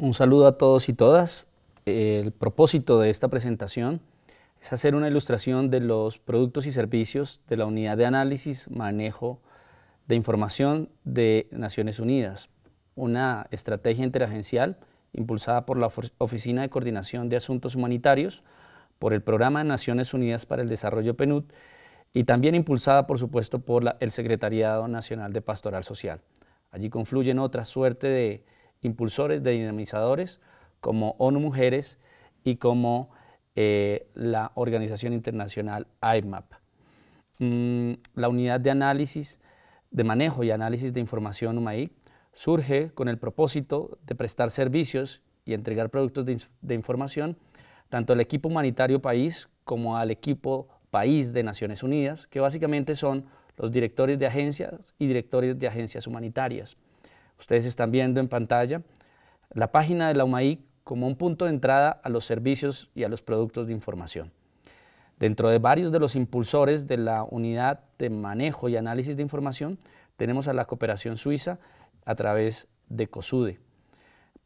Un saludo a todos y todas. El propósito de esta presentación es hacer una ilustración de los productos y servicios de la Unidad de Análisis, Manejo de Información de Naciones Unidas, una estrategia interagencial impulsada por la Oficina de Coordinación de Asuntos Humanitarios, por el Programa de Naciones Unidas para el Desarrollo PNUD y también impulsada, por supuesto, por el Secretariado Nacional de Pastoral Social. Allí confluyen otra suerte de impulsores de dinamizadores como ONU Mujeres y como eh, la organización internacional IMAP. Mm, la unidad de análisis, de manejo y análisis de información UMAI surge con el propósito de prestar servicios y entregar productos de información tanto al equipo humanitario país como al equipo país de Naciones Unidas, que básicamente son los directores de agencias y directores de agencias humanitarias. Ustedes están viendo en pantalla la página de la UMAI como un punto de entrada a los servicios y a los productos de información. Dentro de varios de los impulsores de la unidad de manejo y análisis de información, tenemos a la cooperación suiza a través de COSUDE.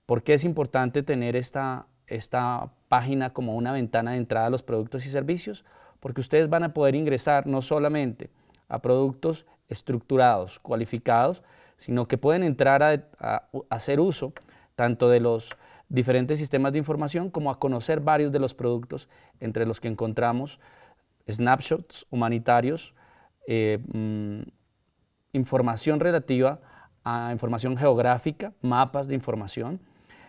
¿Por qué es importante tener esta, esta página como una ventana de entrada a los productos y servicios? Porque ustedes van a poder ingresar no solamente a productos estructurados, cualificados, sino que pueden entrar a, hacer uso tanto de los diferentes sistemas de información como a conocer varios de los productos entre los que encontramos snapshots humanitarios, eh, mm, información relativa a información geográfica, mapas de información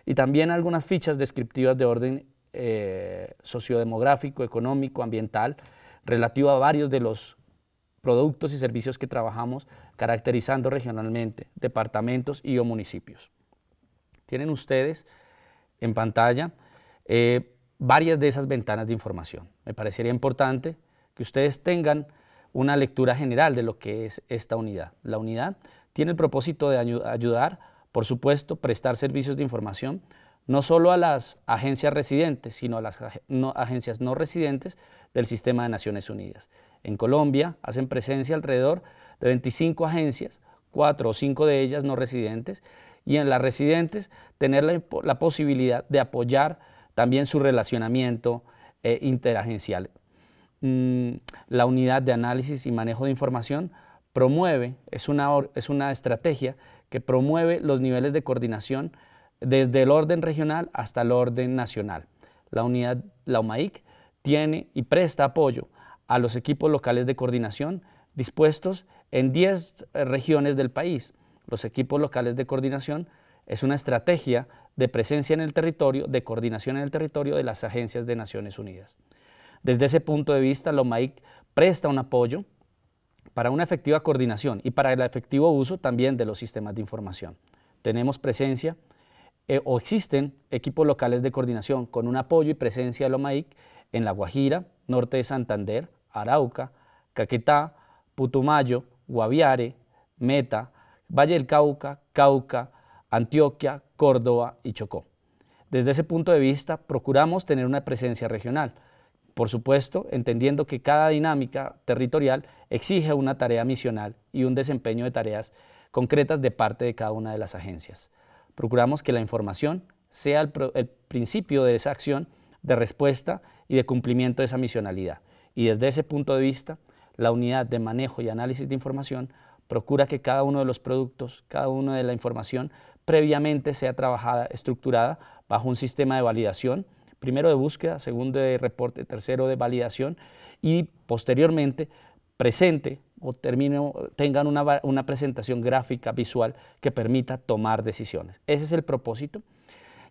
y también algunas fichas descriptivas de orden eh, sociodemográfico, económico, ambiental, relativo a varios de los productos y servicios que trabajamos caracterizando regionalmente departamentos y o municipios. Tienen ustedes en pantalla eh, varias de esas ventanas de información. Me parecería importante que ustedes tengan una lectura general de lo que es esta unidad. La unidad tiene el propósito de ayudar, por supuesto, prestar servicios de información no solo a las agencias residentes, sino a las agencias no residentes del sistema de Naciones Unidas. En Colombia hacen presencia alrededor de 25 agencias, cuatro o cinco de ellas no residentes, y en las residentes tener la, posibilidad de apoyar también su relacionamiento eh, interagencial. Mm, la unidad de análisis y manejo de información promueve, es una, es una estrategia que promueve los niveles de coordinación desde el orden regional hasta el orden nacional. La unidad, la UMAIC, tiene y presta apoyo a los equipos locales de coordinación dispuestos en 10 eh, regiones del país. Los equipos locales de coordinación es una estrategia de presencia en el territorio, de coordinación en el territorio de las agencias de Naciones Unidas. Desde ese punto de vista, LOMAIC presta un apoyo para una efectiva coordinación y para el efectivo uso también de los sistemas de información. Tenemos presencia eh, o existen equipos locales de coordinación con un apoyo y presencia de LOMAIC en La Guajira, norte de Santander, Arauca, Caquetá, Putumayo, Guaviare, Meta, Valle del Cauca, Cauca, Antioquia, Córdoba y Chocó. Desde ese punto de vista, procuramos tener una presencia regional, por supuesto, entendiendo que cada dinámica territorial exige una tarea misional y un desempeño de tareas concretas de parte de cada una de las agencias. Procuramos que la información sea el, principio de esa acción de respuesta y de cumplimiento de esa misionalidad. Y desde ese punto de vista, la unidad de manejo y análisis de información procura que cada uno de los productos, cada una de la información previamente sea trabajada, estructurada bajo un sistema de validación, primero de búsqueda, segundo de reporte, tercero de validación y posteriormente presente o termino, tengan una, presentación gráfica, visual, que permita tomar decisiones. Ese es el propósito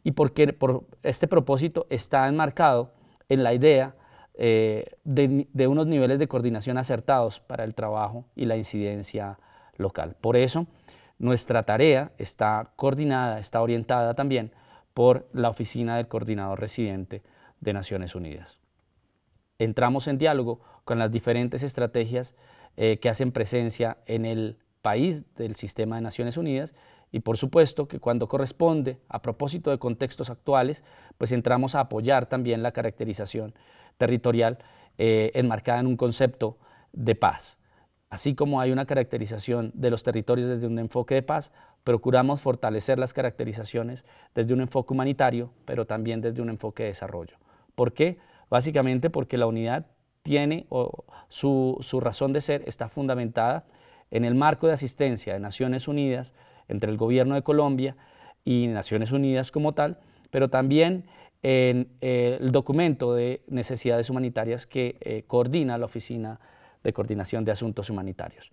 y porque por este propósito está enmarcado en la idea eh, de, unos niveles de coordinación acertados para el trabajo y la incidencia local. Por eso, nuestra tarea está coordinada, está orientada también por la Oficina del Coordinador Residente de Naciones Unidas. Entramos en diálogo con las diferentes estrategias eh, que hacen presencia en el país del sistema de Naciones Unidas y por supuesto que cuando corresponde, a propósito de contextos actuales, pues entramos a apoyar también la caracterización territorial eh, enmarcada en un concepto de paz. Así como hay una caracterización de los territorios desde un enfoque de paz, procuramos fortalecer las caracterizaciones desde un enfoque humanitario, pero también desde un enfoque de desarrollo. ¿Por qué? Básicamente porque la unidad tiene o su, su razón de ser está fundamentada en el marco de asistencia de Naciones Unidas entre el gobierno de Colombia y Naciones Unidas como tal, pero también en eh, el documento de necesidades humanitarias que eh, coordina la Oficina de Coordinación de Asuntos Humanitarios.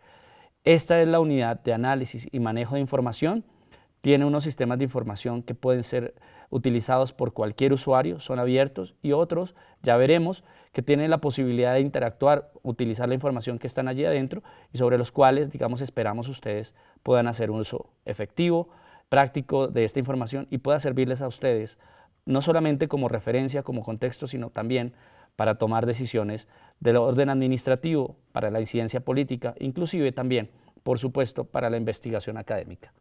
Esta es la unidad de análisis y manejo de información. Tiene unos sistemas de información que pueden ser utilizados por cualquier usuario, son abiertos y otros, ya veremos, que tienen la posibilidad de interactuar, utilizar la información que están allí adentro y sobre los cuales, digamos, esperamos ustedes puedan hacer un uso efectivo, práctico de esta información y pueda servirles a ustedes no solamente como referencia, como contexto, sino también para tomar decisiones del orden administrativo, para la incidencia política, inclusive también, por supuesto, para la investigación académica.